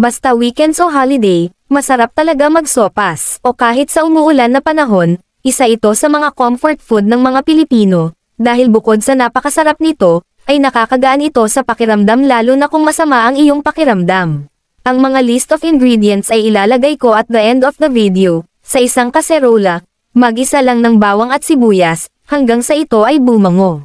Basta weekends o holiday, masarap talaga magsopas. O kahit sa umuulan na panahon, isa ito sa mga comfort food ng mga Pilipino, dahil bukod sa napakasarap nito, ay nakakagaan ito sa pakiramdam lalo na kung masama ang iyong pakiramdam. Ang mga list of ingredients ay ilalagay ko at the end of the video, sa isang kaserola, mag-isa lang ng bawang at sibuyas, hanggang sa ito ay bumango.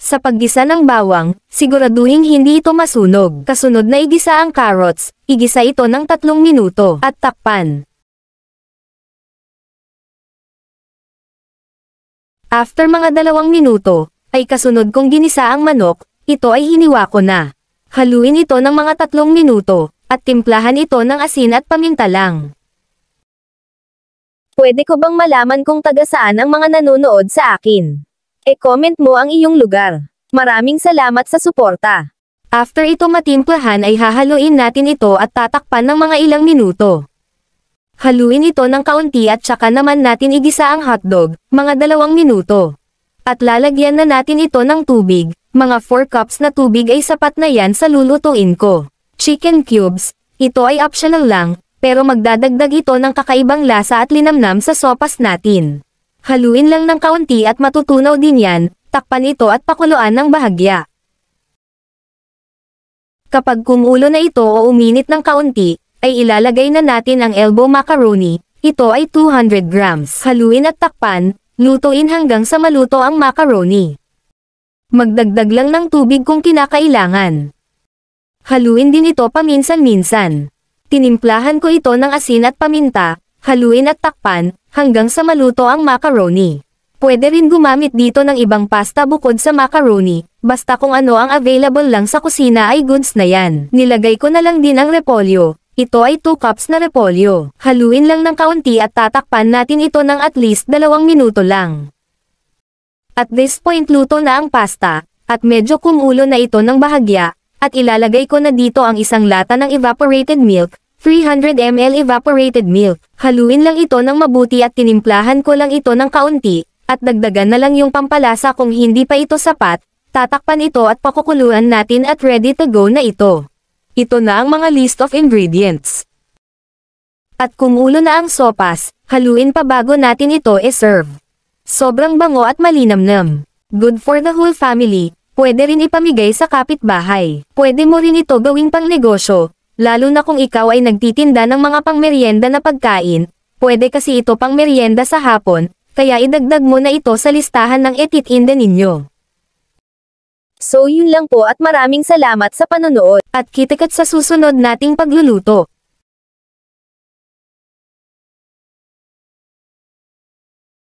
Sa paggisa ng bawang, siguraduhin hindi ito masunog. Kasunod na igisa ang carrots, igisa ito ng 3 minuto, at takpan. After mga dalawang minuto, ay kasunod kong ginisa ang manok, ito ay hiniwa ko na. Haluin ito ng mga tatlong minuto, at timplahan ito ng asin at paminta lang. Pwede ko bang malaman kung taga saan ang mga nanonood sa akin? E-comment mo ang iyong lugar. Maraming salamat sa suporta. After ito matimplahan ay hahaluin natin ito at tatakpan ng mga ilang minuto. Haluin ito ng kaunti at saka naman natin igisa ang hotdog, mga dalawang minuto. At lalagyan na natin ito ng tubig, mga 4 cups na tubig ay sapat na yan sa lulutuin ko. Chicken cubes, ito ay optional lang, pero magdadagdag ito ng kakaibang lasa at linamnam sa sopas natin. Haluin lang ng kaunti at matutunaw din yan, takpan ito at pakuluan ng bahagya. Kapag kumulo na ito o uminit ng kaunti, ay ilalagay na natin ang elbow macaroni, ito ay 200 grams. Haluin at takpan, lutuin hanggang sa maluto ang macaroni. Magdagdag lang ng tubig kung kinakailangan. Haluin din ito paminsan-minsan. Tinimplahan ko ito ng asin at paminta, haluin at takpan, hanggang sa maluto ang macaroni. Pwede rin gumamit dito ng ibang pasta bukod sa macaroni, basta kung ano ang available lang sa kusina ay goods na yan. Nilagay ko na lang din ang repolyo, ito ay 2 cups na repolyo. Haluin lang ng kaunti at tatakpan natin ito ng at least 2 minuto lang. At this point luto na ang pasta, at medyo kumulo na ito ng bahagya, at ilalagay ko na dito ang isang lata ng evaporated milk, 300 ml evaporated milk. Haluin lang ito ng mabuti at tinimplahan ko lang ito ng kaunti, at dagdagan na lang yung pampalasa kung hindi pa ito sapat, tatakpan ito at pakukuluan natin at ready to go na ito. Ito na ang mga list of ingredients. At kumulo na ang sopas, haluin pa bago natin ito e-serve. Sobrang bango at malinamnam. Good for the whole family, pwede rin ipamigay sa kapitbahay. Pwede mo rin ito gawing pang negosyo, Lalo na kung ikaw ay nagtitinda ng mga pangmeryenda na pagkain, pwede kasi ito pangmeryenda sa hapon, kaya idagdag mo na ito sa listahan ng etitinda ninyo. So yun lang po at maraming salamat sa panonood, at kitakat sa susunod nating pagluluto.